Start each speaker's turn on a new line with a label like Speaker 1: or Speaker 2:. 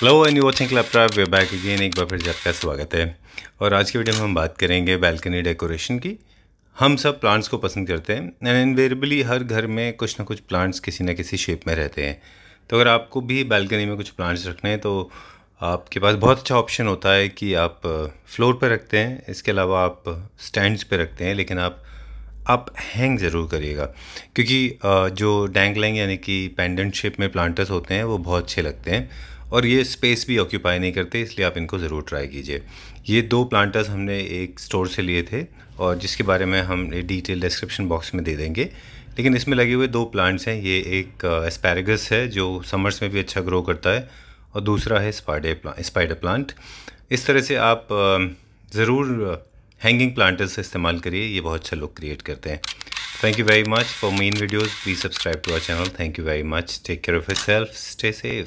Speaker 1: hello and you think thrive way back again एक बार फिर से आपका स्वागत है और आज की वीडियो में हम बात करेंगे बैल्कनी डेकोरेशन की हम सब प्लांट्स को पसंद करते हैं एंड इनवेरेबली हर घर में कुछ ना कुछ प्लांट्स किसी ना किसी शेप में रहते हैं तो अगर आपको भी बैल्कनी में कुछ प्लांट्स रखने हैं तो आपके पास बहुत अच्छा ऑप्शन होता है कि आप फ्लोर पर रखते हैं इसके अलावा आप स्टैंड्स पर रखते हैं लेकिन आप आप हैंग ज़रूर करिएगा क्योंकि जो डैंगलैंग यानी कि पेंडेंट शेप में प्लांटर्स होते हैं वो बहुत अच्छे लगते हैं और ये स्पेस भी ऑक्यूपाई नहीं करते इसलिए आप इनको ज़रूर ट्राई कीजिए ये दो प्लांटर्स हमने एक स्टोर से लिए थे और जिसके बारे में हम डिटेल डिस्क्रिप्शन बॉक्स में दे देंगे लेकिन इसमें लगे हुए दो प्लांट्स हैं ये एक एस्पैरगस है जो समर्स में भी अच्छा ग्रो करता है और दूसरा है स्पाइडर स्पाइडर प्लांट इस तरह से आप ज़रूर हैंगिंग प्लांटर्स इस्तेमाल करिए ये बहुत अच्छा लुक क्रिएट करते हैं thank you very much for main videos please subscribe to our channel thank you very much take care of yourself stay safe